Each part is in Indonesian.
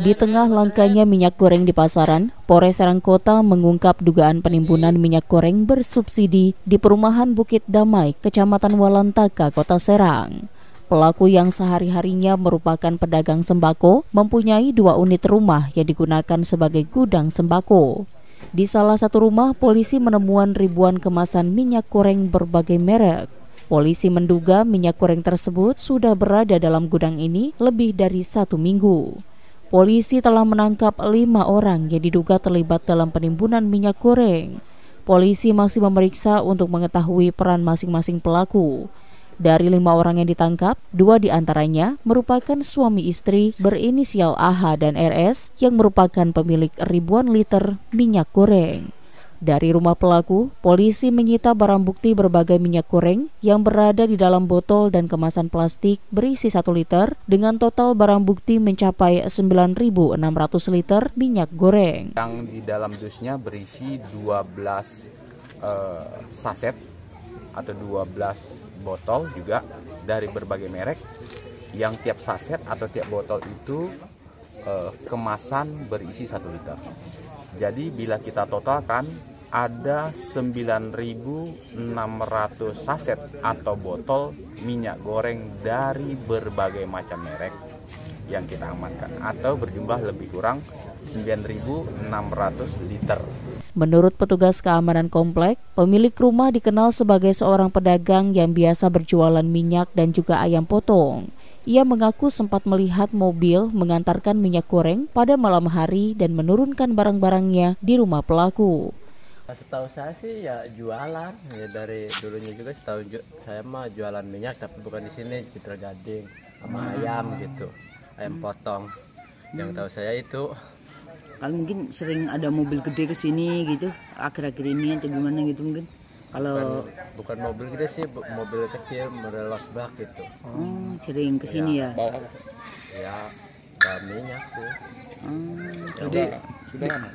Di tengah langkanya minyak goreng di pasaran, Polres Serang Kota mengungkap dugaan penimbunan minyak goreng bersubsidi di perumahan Bukit Damai, Kecamatan Walantaka, Kota Serang. Pelaku yang sehari-harinya merupakan pedagang sembako mempunyai dua unit rumah yang digunakan sebagai gudang sembako. Di salah satu rumah, polisi menemukan ribuan kemasan minyak goreng berbagai merek. Polisi menduga minyak goreng tersebut sudah berada dalam gudang ini lebih dari satu minggu. Polisi telah menangkap lima orang yang diduga terlibat dalam penimbunan minyak goreng. Polisi masih memeriksa untuk mengetahui peran masing-masing pelaku. Dari lima orang yang ditangkap, dua diantaranya merupakan suami istri berinisial AH dan RS yang merupakan pemilik ribuan liter minyak goreng. Dari rumah pelaku, polisi menyita barang bukti berbagai minyak goreng yang berada di dalam botol dan kemasan plastik berisi 1 liter dengan total barang bukti mencapai 9.600 liter minyak goreng. Yang di dalam dusnya berisi 12 eh, saset atau 12 botol juga dari berbagai merek yang tiap saset atau tiap botol itu eh, kemasan berisi 1 liter. Jadi bila kita totalkan ada 9.600 saset atau botol minyak goreng dari berbagai macam merek yang kita amankan atau berjumlah lebih kurang 9.600 liter. Menurut petugas keamanan komplek, pemilik rumah dikenal sebagai seorang pedagang yang biasa berjualan minyak dan juga ayam potong. Ia mengaku sempat melihat mobil mengantarkan minyak goreng pada malam hari dan menurunkan barang-barangnya di rumah pelaku. Setahu saya sih ya jualan ya dari dulunya juga setahu saya mah jualan minyak tapi bukan di sini Citra Gading sama ayam gitu ayam potong yang tahu saya itu kalau mungkin sering ada mobil gede ke sini gitu akhir-akhir ini atau gimana gitu mungkin Halo. bukan, bukan mobil gede sih mobil kecil model losbak gitu oh sering kesini ya, ya? bawa ya kaminya tuh oh, hmm, jadi sudah lama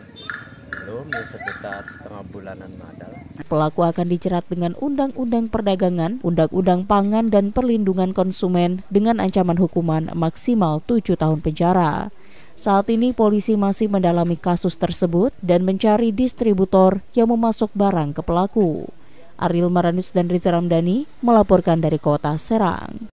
belum ya sekitar setengah bulanan madal pelaku akan dijerat dengan undang-undang perdagangan undang-undang pangan dan perlindungan konsumen dengan ancaman hukuman maksimal 7 tahun penjara saat ini polisi masih mendalami kasus tersebut dan mencari distributor yang memasuk barang ke pelaku. Aril Maranus dan Riza Ramdhani melaporkan dari kota Serang.